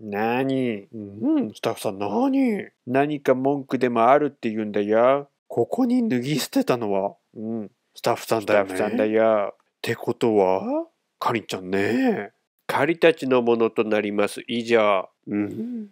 なにうん、スタッフさんなに何か文句でもあるって言うんだよ。ここに脱ぎ捨てたのは、うん、スタッフさんだよ、ね、スタッフさんだよ。ってことは、かりんちゃんね。かりたちのものとなります。以上。うん